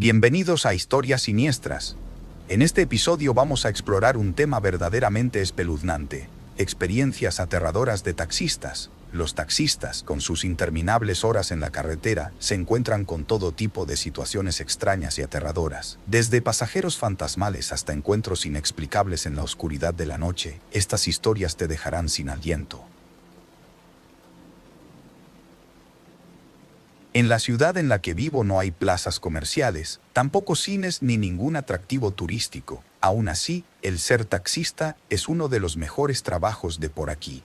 Bienvenidos a Historias Siniestras. En este episodio vamos a explorar un tema verdaderamente espeluznante, experiencias aterradoras de taxistas. Los taxistas, con sus interminables horas en la carretera, se encuentran con todo tipo de situaciones extrañas y aterradoras. Desde pasajeros fantasmales hasta encuentros inexplicables en la oscuridad de la noche, estas historias te dejarán sin aliento. En la ciudad en la que vivo no hay plazas comerciales, tampoco cines ni ningún atractivo turístico. Aún así, el ser taxista es uno de los mejores trabajos de por aquí.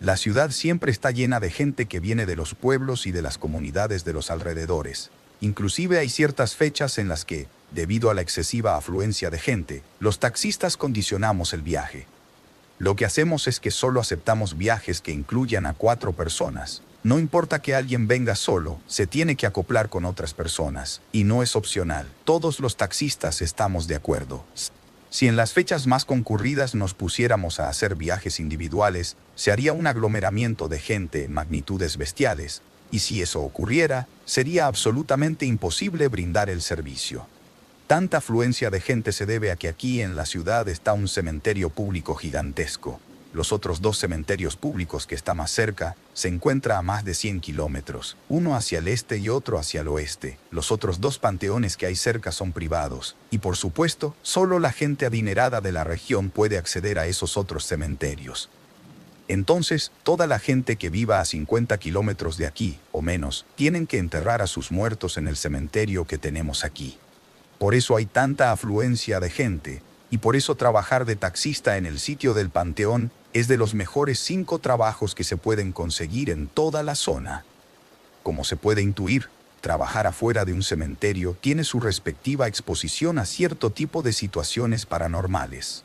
La ciudad siempre está llena de gente que viene de los pueblos y de las comunidades de los alrededores. Inclusive hay ciertas fechas en las que, debido a la excesiva afluencia de gente, los taxistas condicionamos el viaje. Lo que hacemos es que solo aceptamos viajes que incluyan a cuatro personas, no importa que alguien venga solo, se tiene que acoplar con otras personas, y no es opcional. Todos los taxistas estamos de acuerdo. Si en las fechas más concurridas nos pusiéramos a hacer viajes individuales, se haría un aglomeramiento de gente en magnitudes bestiales, y si eso ocurriera, sería absolutamente imposible brindar el servicio. Tanta afluencia de gente se debe a que aquí en la ciudad está un cementerio público gigantesco, los otros dos cementerios públicos que está más cerca se encuentra a más de 100 kilómetros, uno hacia el este y otro hacia el oeste. Los otros dos panteones que hay cerca son privados, y por supuesto, solo la gente adinerada de la región puede acceder a esos otros cementerios. Entonces, toda la gente que viva a 50 kilómetros de aquí, o menos, tienen que enterrar a sus muertos en el cementerio que tenemos aquí. Por eso hay tanta afluencia de gente, y por eso trabajar de taxista en el sitio del panteón es de los mejores cinco trabajos que se pueden conseguir en toda la zona. Como se puede intuir, trabajar afuera de un cementerio tiene su respectiva exposición a cierto tipo de situaciones paranormales.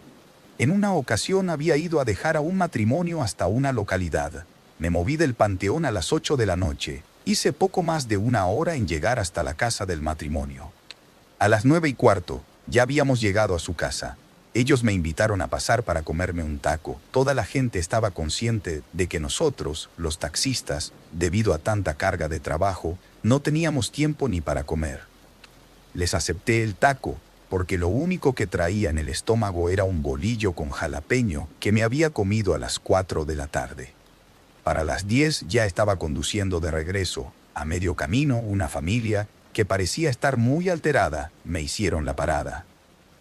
En una ocasión había ido a dejar a un matrimonio hasta una localidad. Me moví del panteón a las 8 de la noche. Hice poco más de una hora en llegar hasta la casa del matrimonio. A las nueve y cuarto, ya habíamos llegado a su casa. Ellos me invitaron a pasar para comerme un taco. Toda la gente estaba consciente de que nosotros, los taxistas, debido a tanta carga de trabajo, no teníamos tiempo ni para comer. Les acepté el taco, porque lo único que traía en el estómago era un bolillo con jalapeño que me había comido a las 4 de la tarde. Para las 10 ya estaba conduciendo de regreso. A medio camino, una familia, que parecía estar muy alterada, me hicieron la parada.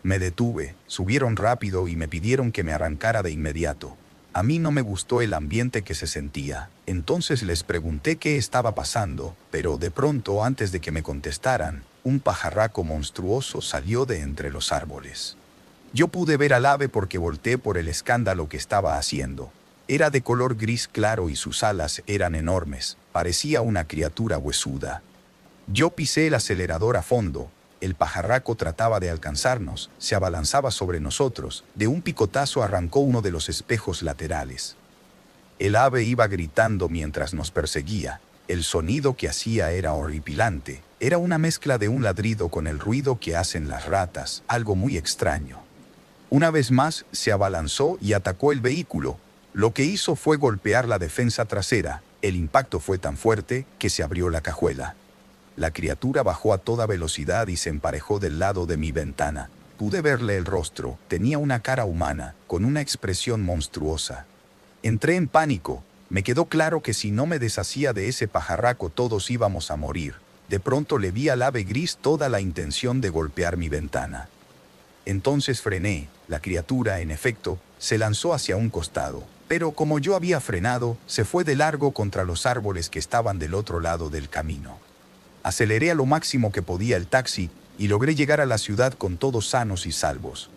Me detuve, subieron rápido y me pidieron que me arrancara de inmediato. A mí no me gustó el ambiente que se sentía, entonces les pregunté qué estaba pasando, pero de pronto antes de que me contestaran, un pajarraco monstruoso salió de entre los árboles. Yo pude ver al ave porque volteé por el escándalo que estaba haciendo. Era de color gris claro y sus alas eran enormes, parecía una criatura huesuda. Yo pisé el acelerador a fondo, el pajarraco trataba de alcanzarnos, se abalanzaba sobre nosotros, de un picotazo arrancó uno de los espejos laterales. El ave iba gritando mientras nos perseguía, el sonido que hacía era horripilante, era una mezcla de un ladrido con el ruido que hacen las ratas, algo muy extraño. Una vez más se abalanzó y atacó el vehículo, lo que hizo fue golpear la defensa trasera, el impacto fue tan fuerte que se abrió la cajuela. La criatura bajó a toda velocidad y se emparejó del lado de mi ventana. Pude verle el rostro, tenía una cara humana, con una expresión monstruosa. Entré en pánico, me quedó claro que si no me deshacía de ese pajarraco todos íbamos a morir. De pronto le vi al ave gris toda la intención de golpear mi ventana. Entonces frené, la criatura, en efecto, se lanzó hacia un costado, pero como yo había frenado, se fue de largo contra los árboles que estaban del otro lado del camino. Aceleré a lo máximo que podía el taxi y logré llegar a la ciudad con todos sanos y salvos.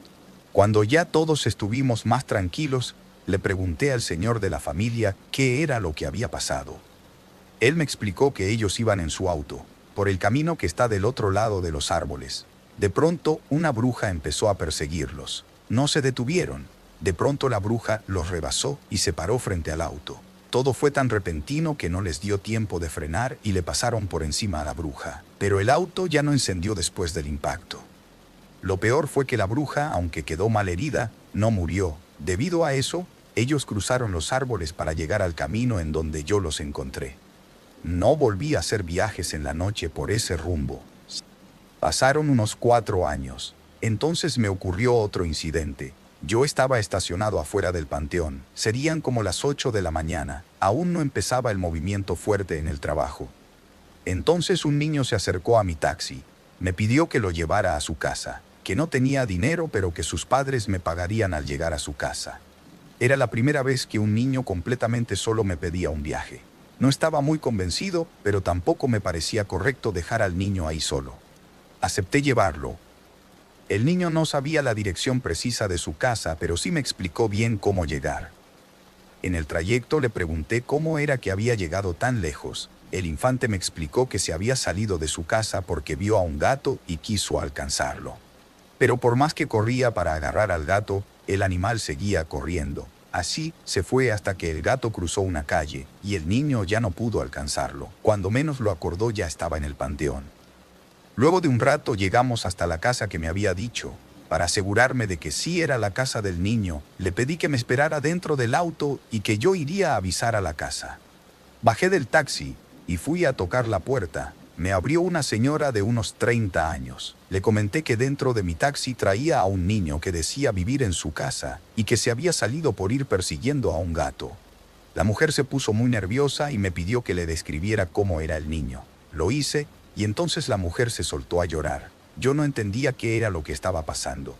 Cuando ya todos estuvimos más tranquilos, le pregunté al señor de la familia qué era lo que había pasado. Él me explicó que ellos iban en su auto, por el camino que está del otro lado de los árboles. De pronto, una bruja empezó a perseguirlos. No se detuvieron. De pronto la bruja los rebasó y se paró frente al auto. Todo fue tan repentino que no les dio tiempo de frenar y le pasaron por encima a la bruja, pero el auto ya no encendió después del impacto. Lo peor fue que la bruja, aunque quedó mal herida, no murió. Debido a eso, ellos cruzaron los árboles para llegar al camino en donde yo los encontré. No volví a hacer viajes en la noche por ese rumbo. Pasaron unos cuatro años. Entonces me ocurrió otro incidente. Yo estaba estacionado afuera del panteón. Serían como las 8 de la mañana. Aún no empezaba el movimiento fuerte en el trabajo. Entonces un niño se acercó a mi taxi. Me pidió que lo llevara a su casa, que no tenía dinero pero que sus padres me pagarían al llegar a su casa. Era la primera vez que un niño completamente solo me pedía un viaje. No estaba muy convencido, pero tampoco me parecía correcto dejar al niño ahí solo. Acepté llevarlo, el niño no sabía la dirección precisa de su casa, pero sí me explicó bien cómo llegar. En el trayecto le pregunté cómo era que había llegado tan lejos. El infante me explicó que se había salido de su casa porque vio a un gato y quiso alcanzarlo. Pero por más que corría para agarrar al gato, el animal seguía corriendo. Así se fue hasta que el gato cruzó una calle y el niño ya no pudo alcanzarlo. Cuando menos lo acordó ya estaba en el panteón. Luego de un rato llegamos hasta la casa que me había dicho. Para asegurarme de que sí era la casa del niño, le pedí que me esperara dentro del auto y que yo iría a avisar a la casa. Bajé del taxi y fui a tocar la puerta. Me abrió una señora de unos 30 años. Le comenté que dentro de mi taxi traía a un niño que decía vivir en su casa y que se había salido por ir persiguiendo a un gato. La mujer se puso muy nerviosa y me pidió que le describiera cómo era el niño. Lo hice y entonces la mujer se soltó a llorar. Yo no entendía qué era lo que estaba pasando.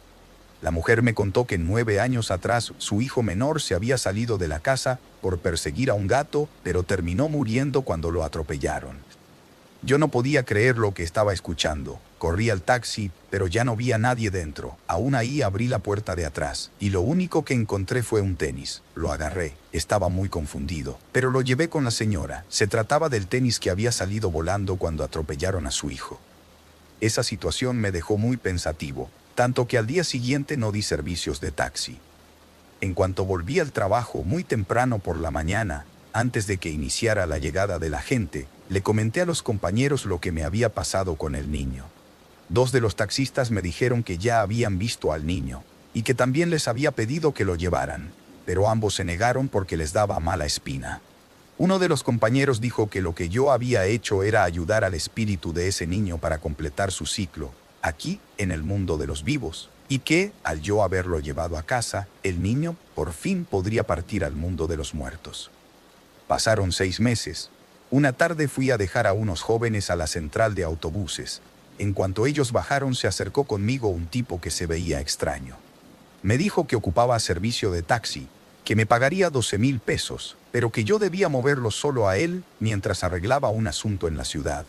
La mujer me contó que nueve años atrás su hijo menor se había salido de la casa por perseguir a un gato, pero terminó muriendo cuando lo atropellaron. Yo no podía creer lo que estaba escuchando. Corrí al taxi, pero ya no vi a nadie dentro. Aún ahí abrí la puerta de atrás, y lo único que encontré fue un tenis. Lo agarré, estaba muy confundido, pero lo llevé con la señora. Se trataba del tenis que había salido volando cuando atropellaron a su hijo. Esa situación me dejó muy pensativo, tanto que al día siguiente no di servicios de taxi. En cuanto volví al trabajo muy temprano por la mañana, antes de que iniciara la llegada de la gente, le comenté a los compañeros lo que me había pasado con el niño. Dos de los taxistas me dijeron que ya habían visto al niño y que también les había pedido que lo llevaran, pero ambos se negaron porque les daba mala espina. Uno de los compañeros dijo que lo que yo había hecho era ayudar al espíritu de ese niño para completar su ciclo, aquí, en el mundo de los vivos, y que, al yo haberlo llevado a casa, el niño por fin podría partir al mundo de los muertos. Pasaron seis meses. Una tarde fui a dejar a unos jóvenes a la central de autobuses. En cuanto ellos bajaron se acercó conmigo un tipo que se veía extraño. Me dijo que ocupaba servicio de taxi, que me pagaría 12 mil pesos, pero que yo debía moverlo solo a él mientras arreglaba un asunto en la ciudad.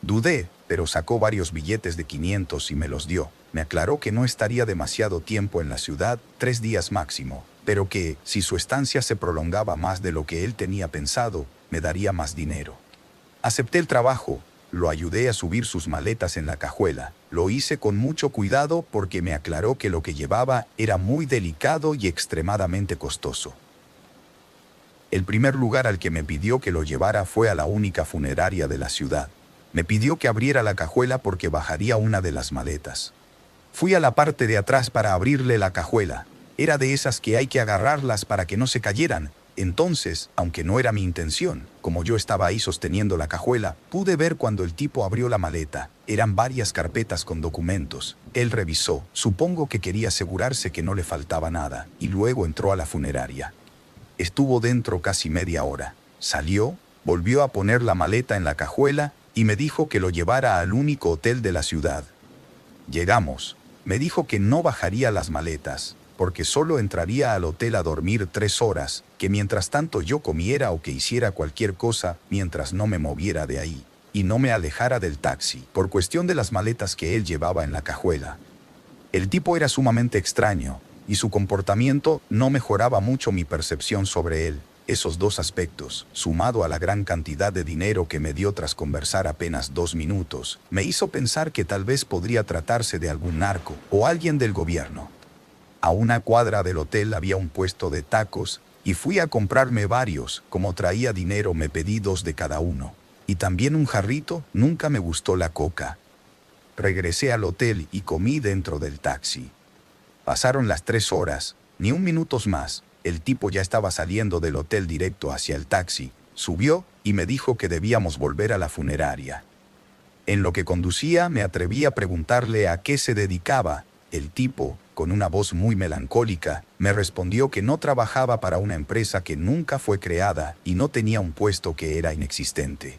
Dudé, pero sacó varios billetes de 500 y me los dio. Me aclaró que no estaría demasiado tiempo en la ciudad, tres días máximo, pero que, si su estancia se prolongaba más de lo que él tenía pensado, me daría más dinero. Acepté el trabajo, lo ayudé a subir sus maletas en la cajuela. Lo hice con mucho cuidado porque me aclaró que lo que llevaba era muy delicado y extremadamente costoso. El primer lugar al que me pidió que lo llevara fue a la única funeraria de la ciudad. Me pidió que abriera la cajuela porque bajaría una de las maletas. Fui a la parte de atrás para abrirle la cajuela. Era de esas que hay que agarrarlas para que no se cayeran. Entonces, aunque no era mi intención, como yo estaba ahí sosteniendo la cajuela, pude ver cuando el tipo abrió la maleta. Eran varias carpetas con documentos. Él revisó, supongo que quería asegurarse que no le faltaba nada, y luego entró a la funeraria. Estuvo dentro casi media hora. Salió, volvió a poner la maleta en la cajuela y me dijo que lo llevara al único hotel de la ciudad. Llegamos. Me dijo que no bajaría las maletas, porque solo entraría al hotel a dormir tres horas, que mientras tanto yo comiera o que hiciera cualquier cosa mientras no me moviera de ahí, y no me alejara del taxi, por cuestión de las maletas que él llevaba en la cajuela. El tipo era sumamente extraño, y su comportamiento no mejoraba mucho mi percepción sobre él. Esos dos aspectos, sumado a la gran cantidad de dinero que me dio tras conversar apenas dos minutos, me hizo pensar que tal vez podría tratarse de algún narco o alguien del gobierno. A una cuadra del hotel había un puesto de tacos y fui a comprarme varios, como traía dinero me pedí dos de cada uno. Y también un jarrito, nunca me gustó la coca. Regresé al hotel y comí dentro del taxi. Pasaron las tres horas, ni un minuto más, el tipo ya estaba saliendo del hotel directo hacia el taxi, subió y me dijo que debíamos volver a la funeraria. En lo que conducía me atreví a preguntarle a qué se dedicaba, el tipo, con una voz muy melancólica, me respondió que no trabajaba para una empresa que nunca fue creada y no tenía un puesto que era inexistente.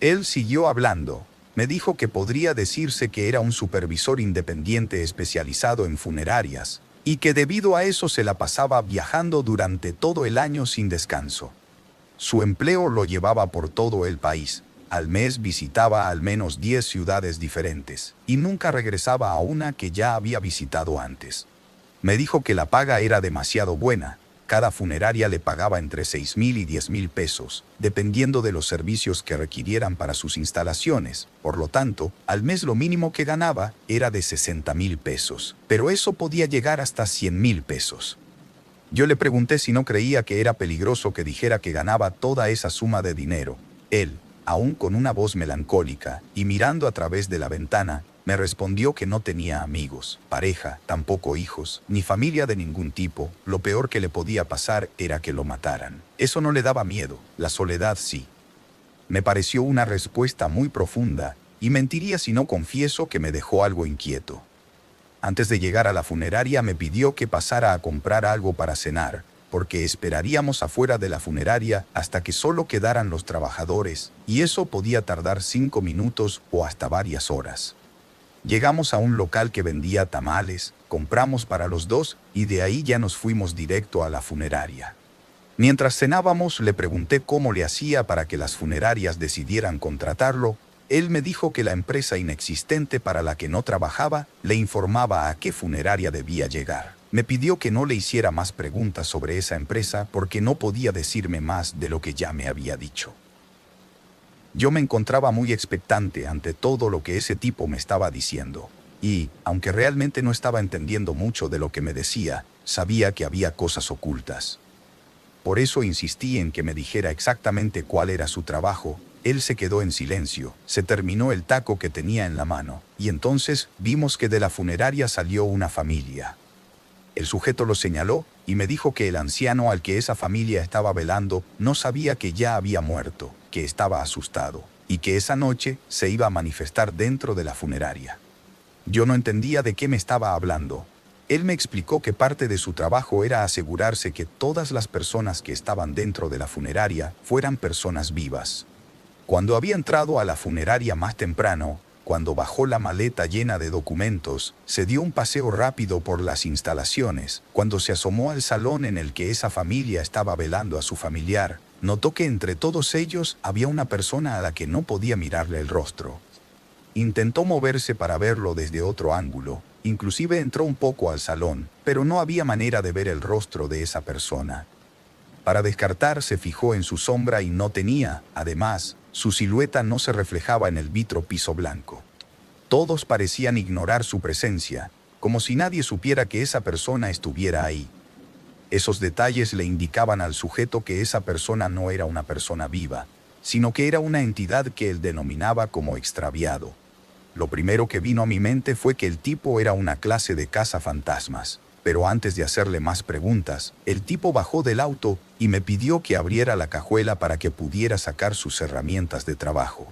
Él siguió hablando. Me dijo que podría decirse que era un supervisor independiente especializado en funerarias, y que debido a eso se la pasaba viajando durante todo el año sin descanso. Su empleo lo llevaba por todo el país, al mes visitaba al menos 10 ciudades diferentes y nunca regresaba a una que ya había visitado antes. Me dijo que la paga era demasiado buena, cada funeraria le pagaba entre 6 mil y 10 mil pesos, dependiendo de los servicios que requirieran para sus instalaciones. Por lo tanto, al mes lo mínimo que ganaba era de 60 mil pesos, pero eso podía llegar hasta 100 mil pesos. Yo le pregunté si no creía que era peligroso que dijera que ganaba toda esa suma de dinero. Él, aún con una voz melancólica, y mirando a través de la ventana, me respondió que no tenía amigos, pareja, tampoco hijos, ni familia de ningún tipo. Lo peor que le podía pasar era que lo mataran. Eso no le daba miedo, la soledad sí. Me pareció una respuesta muy profunda, y mentiría si no confieso que me dejó algo inquieto. Antes de llegar a la funeraria me pidió que pasara a comprar algo para cenar, porque esperaríamos afuera de la funeraria hasta que solo quedaran los trabajadores, y eso podía tardar cinco minutos o hasta varias horas. Llegamos a un local que vendía tamales, compramos para los dos y de ahí ya nos fuimos directo a la funeraria. Mientras cenábamos le pregunté cómo le hacía para que las funerarias decidieran contratarlo, él me dijo que la empresa inexistente para la que no trabajaba le informaba a qué funeraria debía llegar. Me pidió que no le hiciera más preguntas sobre esa empresa porque no podía decirme más de lo que ya me había dicho. Yo me encontraba muy expectante ante todo lo que ese tipo me estaba diciendo, y, aunque realmente no estaba entendiendo mucho de lo que me decía, sabía que había cosas ocultas. Por eso insistí en que me dijera exactamente cuál era su trabajo. Él se quedó en silencio, se terminó el taco que tenía en la mano, y entonces vimos que de la funeraria salió una familia, el sujeto lo señaló y me dijo que el anciano al que esa familia estaba velando no sabía que ya había muerto, que estaba asustado, y que esa noche se iba a manifestar dentro de la funeraria. Yo no entendía de qué me estaba hablando. Él me explicó que parte de su trabajo era asegurarse que todas las personas que estaban dentro de la funeraria fueran personas vivas. Cuando había entrado a la funeraria más temprano, cuando bajó la maleta llena de documentos, se dio un paseo rápido por las instalaciones. Cuando se asomó al salón en el que esa familia estaba velando a su familiar, notó que entre todos ellos había una persona a la que no podía mirarle el rostro. Intentó moverse para verlo desde otro ángulo, inclusive entró un poco al salón, pero no había manera de ver el rostro de esa persona. Para descartar se fijó en su sombra y no tenía, además, su silueta no se reflejaba en el vitro piso blanco. Todos parecían ignorar su presencia, como si nadie supiera que esa persona estuviera ahí. Esos detalles le indicaban al sujeto que esa persona no era una persona viva, sino que era una entidad que él denominaba como extraviado. Lo primero que vino a mi mente fue que el tipo era una clase de cazafantasmas pero antes de hacerle más preguntas, el tipo bajó del auto y me pidió que abriera la cajuela para que pudiera sacar sus herramientas de trabajo.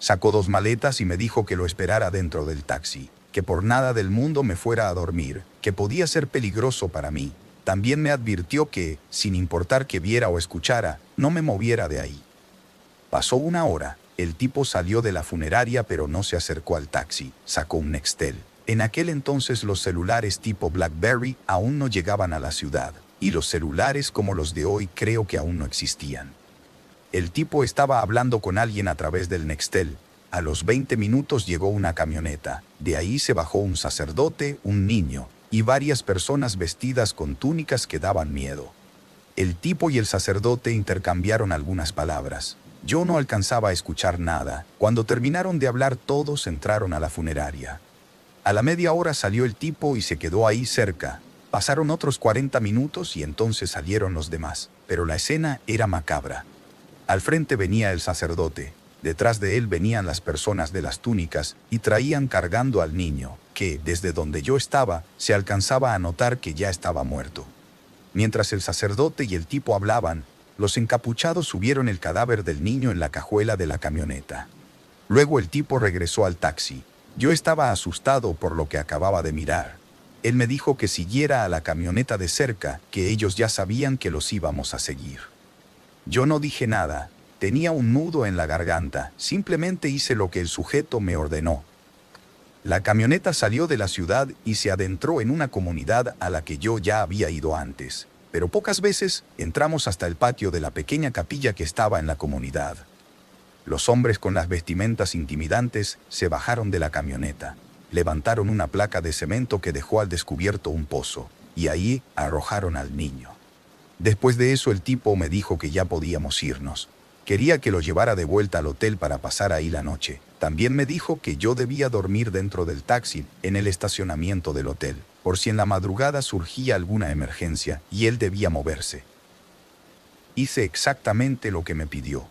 Sacó dos maletas y me dijo que lo esperara dentro del taxi, que por nada del mundo me fuera a dormir, que podía ser peligroso para mí. También me advirtió que, sin importar que viera o escuchara, no me moviera de ahí. Pasó una hora, el tipo salió de la funeraria pero no se acercó al taxi, sacó un Nextel en aquel entonces los celulares tipo BlackBerry aún no llegaban a la ciudad, y los celulares como los de hoy creo que aún no existían. El tipo estaba hablando con alguien a través del Nextel. A los 20 minutos llegó una camioneta, de ahí se bajó un sacerdote, un niño, y varias personas vestidas con túnicas que daban miedo. El tipo y el sacerdote intercambiaron algunas palabras. Yo no alcanzaba a escuchar nada. Cuando terminaron de hablar todos entraron a la funeraria. A la media hora salió el tipo y se quedó ahí cerca. Pasaron otros 40 minutos y entonces salieron los demás, pero la escena era macabra. Al frente venía el sacerdote, detrás de él venían las personas de las túnicas y traían cargando al niño, que, desde donde yo estaba, se alcanzaba a notar que ya estaba muerto. Mientras el sacerdote y el tipo hablaban, los encapuchados subieron el cadáver del niño en la cajuela de la camioneta. Luego el tipo regresó al taxi, yo estaba asustado por lo que acababa de mirar. Él me dijo que siguiera a la camioneta de cerca, que ellos ya sabían que los íbamos a seguir. Yo no dije nada, tenía un nudo en la garganta, simplemente hice lo que el sujeto me ordenó. La camioneta salió de la ciudad y se adentró en una comunidad a la que yo ya había ido antes, pero pocas veces entramos hasta el patio de la pequeña capilla que estaba en la comunidad. Los hombres con las vestimentas intimidantes se bajaron de la camioneta, levantaron una placa de cemento que dejó al descubierto un pozo, y ahí arrojaron al niño. Después de eso el tipo me dijo que ya podíamos irnos. Quería que lo llevara de vuelta al hotel para pasar ahí la noche. También me dijo que yo debía dormir dentro del taxi, en el estacionamiento del hotel, por si en la madrugada surgía alguna emergencia y él debía moverse. Hice exactamente lo que me pidió.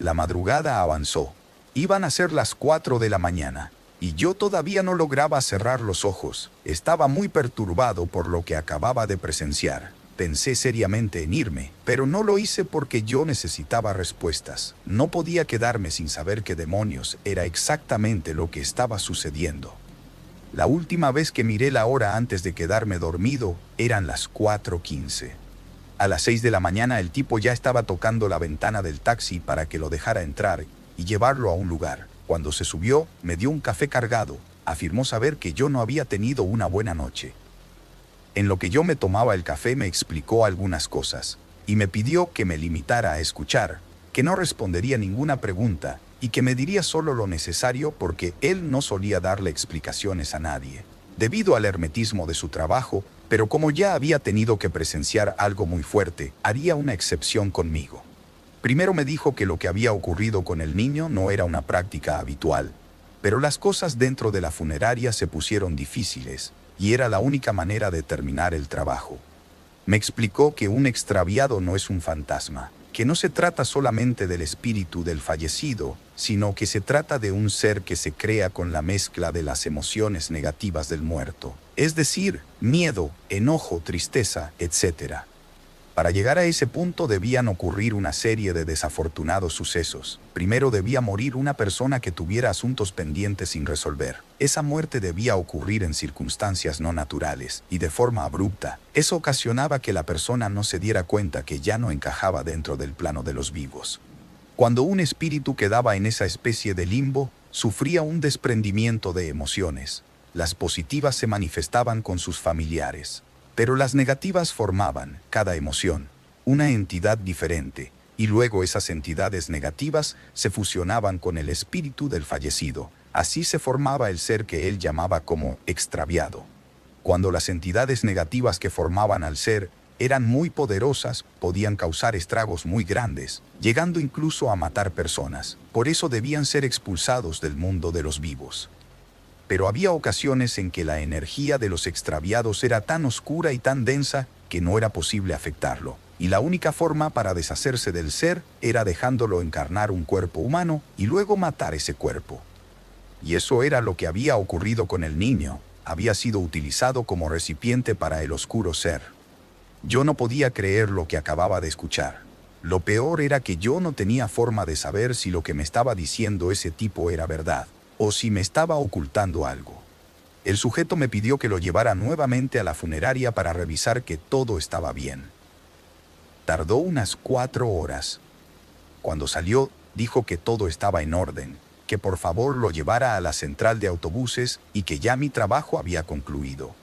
La madrugada avanzó. Iban a ser las 4 de la mañana, y yo todavía no lograba cerrar los ojos. Estaba muy perturbado por lo que acababa de presenciar. Pensé seriamente en irme, pero no lo hice porque yo necesitaba respuestas. No podía quedarme sin saber qué demonios era exactamente lo que estaba sucediendo. La última vez que miré la hora antes de quedarme dormido eran las 4.15. A las 6 de la mañana el tipo ya estaba tocando la ventana del taxi para que lo dejara entrar y llevarlo a un lugar. Cuando se subió, me dio un café cargado, afirmó saber que yo no había tenido una buena noche. En lo que yo me tomaba el café me explicó algunas cosas, y me pidió que me limitara a escuchar, que no respondería ninguna pregunta, y que me diría solo lo necesario porque él no solía darle explicaciones a nadie. Debido al hermetismo de su trabajo, pero como ya había tenido que presenciar algo muy fuerte, haría una excepción conmigo. Primero me dijo que lo que había ocurrido con el niño no era una práctica habitual, pero las cosas dentro de la funeraria se pusieron difíciles y era la única manera de terminar el trabajo. Me explicó que un extraviado no es un fantasma, que no se trata solamente del espíritu del fallecido, sino que se trata de un ser que se crea con la mezcla de las emociones negativas del muerto, es decir, miedo, enojo, tristeza, etc. Para llegar a ese punto debían ocurrir una serie de desafortunados sucesos. Primero debía morir una persona que tuviera asuntos pendientes sin resolver. Esa muerte debía ocurrir en circunstancias no naturales y de forma abrupta. Eso ocasionaba que la persona no se diera cuenta que ya no encajaba dentro del plano de los vivos. Cuando un espíritu quedaba en esa especie de limbo, sufría un desprendimiento de emociones. Las positivas se manifestaban con sus familiares, pero las negativas formaban, cada emoción, una entidad diferente, y luego esas entidades negativas se fusionaban con el espíritu del fallecido. Así se formaba el ser que él llamaba como extraviado. Cuando las entidades negativas que formaban al ser eran muy poderosas, podían causar estragos muy grandes, llegando incluso a matar personas. Por eso debían ser expulsados del mundo de los vivos. Pero había ocasiones en que la energía de los extraviados era tan oscura y tan densa que no era posible afectarlo, y la única forma para deshacerse del ser era dejándolo encarnar un cuerpo humano y luego matar ese cuerpo. Y eso era lo que había ocurrido con el niño, había sido utilizado como recipiente para el oscuro ser. Yo no podía creer lo que acababa de escuchar. Lo peor era que yo no tenía forma de saber si lo que me estaba diciendo ese tipo era verdad, o si me estaba ocultando algo. El sujeto me pidió que lo llevara nuevamente a la funeraria para revisar que todo estaba bien. Tardó unas cuatro horas. Cuando salió, dijo que todo estaba en orden, que por favor lo llevara a la central de autobuses y que ya mi trabajo había concluido.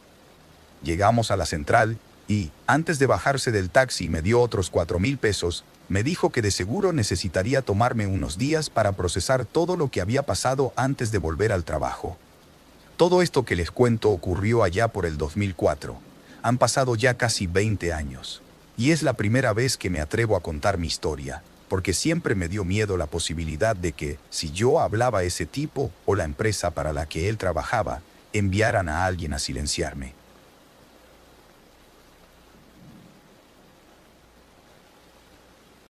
Llegamos a la central y, antes de bajarse del taxi me dio otros cuatro mil pesos, me dijo que de seguro necesitaría tomarme unos días para procesar todo lo que había pasado antes de volver al trabajo. Todo esto que les cuento ocurrió allá por el 2004. Han pasado ya casi 20 años. Y es la primera vez que me atrevo a contar mi historia, porque siempre me dio miedo la posibilidad de que, si yo hablaba a ese tipo o la empresa para la que él trabajaba, enviaran a alguien a silenciarme.